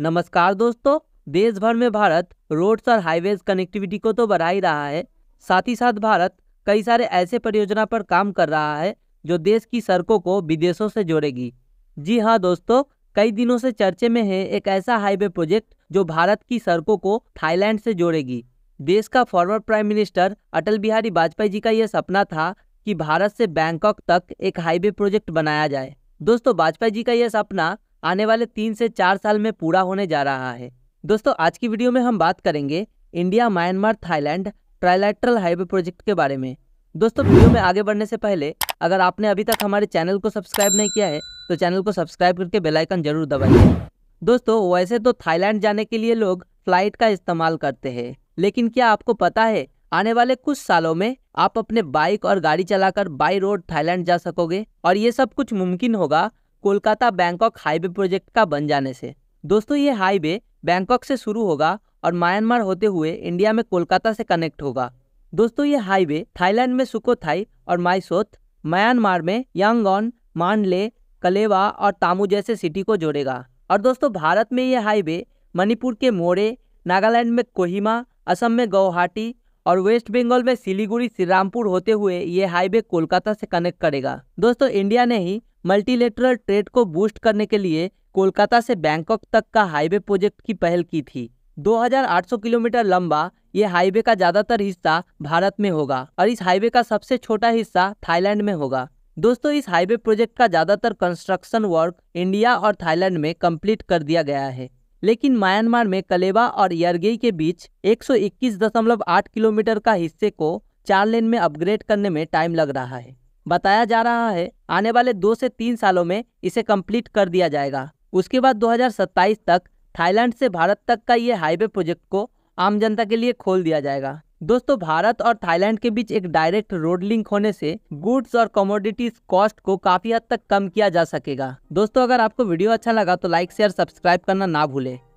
नमस्कार दोस्तों देश भर में भारत रोड्स और हाईवेज कनेक्टिविटी को तो बढ़ा ही रहा है साथ ही साथ भारत कई सारे ऐसे परियोजना पर काम कर रहा है जो देश की सड़कों को विदेशों से जोड़ेगी जी हाँ दोस्तों कई दिनों से चर्चे में है एक ऐसा हाईवे प्रोजेक्ट जो भारत की सड़कों को थाईलैंड से जोड़ेगी देश का forward prime minister Atal Bihari Vajpayee ji का यह सपना था कि भारत से बैंकॉक तक एक हाईवे प्रोजेक्ट बनाया जाए दोस्तों वाजपेयी जी का यह सपना आने वाले तीन से चार साल में पूरा होने जा रहा है दोस्तों आज की वीडियो में हम बात करेंगे India Myanmar Thailand trilateral highway project के बारे में दोस्तों वीडियो में आगे बढ़ने से पहले अगर आपने अभी तक हमारे चैनल को सब्सक्राइब नहीं किया है तो चैनल को सब्सक्राइब करके बेलाइकन जरूर दबाइए दोस्तों वैसे तो थाईलैंड जाने के लिए लोग फ्लाइट का इस्तेमाल करते हैं लेकिन क्या आपको पता है आने वाले कुछ सालों में आप अपने बाइक और गाड़ी चलाकर बाई रोड थाईलैंड जा सकोगे और ये सब कुछ मुमकिन होगा कोलकाता बैंकॉक हाईवे प्रोजेक्ट का बन जाने से दोस्तों ये हाईवे बैंकॉक से शुरू होगा और म्यांमार होते हुए इंडिया में कोलकाता से कनेक्ट होगा दोस्तों ये हाईवे थाईलैंड में सुकोथाई और माइसोथ म्यांमार में यांगॉन मानले कलेवा और तामू जैसे सिटी को जोड़ेगा और दोस्तों भारत में ये हाईवे मणिपुर के मोरे नागालैंड में कोहिमा असम में गौहाटी और वेस्ट बंगाल में सिलीगुड़ी श्रीरामपुर होते हुए ये हाईवे कोलकाता से कनेक्ट करेगा दोस्तों इंडिया ने ही मल्टीलेटरल ट्रेड को बूस्ट करने के लिए कोलकाता से बैंकॉक तक का हाईवे प्रोजेक्ट की पहल की थी 2800 किलोमीटर लंबा ये हाईवे का ज़्यादातर हिस्सा भारत में होगा और इस हाईवे का सबसे छोटा हिस्सा थाईलैंड में होगा दोस्तों इस हाईवे प्रोजेक्ट का ज़्यादातर कंस्ट्रक्शन वर्क इंडिया और थाईलैंड में कंप्लीट कर दिया गया है लेकिन म्यांमार में कलेवा और यरगेई के बीच 121.8 किलोमीटर का हिस्से को चार लेन में अपग्रेड करने में टाइम लग रहा है बताया जा रहा है आने वाले दो से तीन सालों में इसे कंप्लीट कर दिया जाएगा उसके बाद 2027 तक थाईलैंड से भारत तक का ये हाईवे प्रोजेक्ट को आम जनता के लिए खोल दिया जाएगा दोस्तों भारत और थाईलैंड के बीच एक डायरेक्ट रोड लिंक होने से गुड्स और कमोडिटीज कॉस्ट को काफी हद तक कम किया जा सकेगा दोस्तों अगर आपको वीडियो अच्छा लगा तो लाइक शेयर सब्सक्राइब करना ना भूले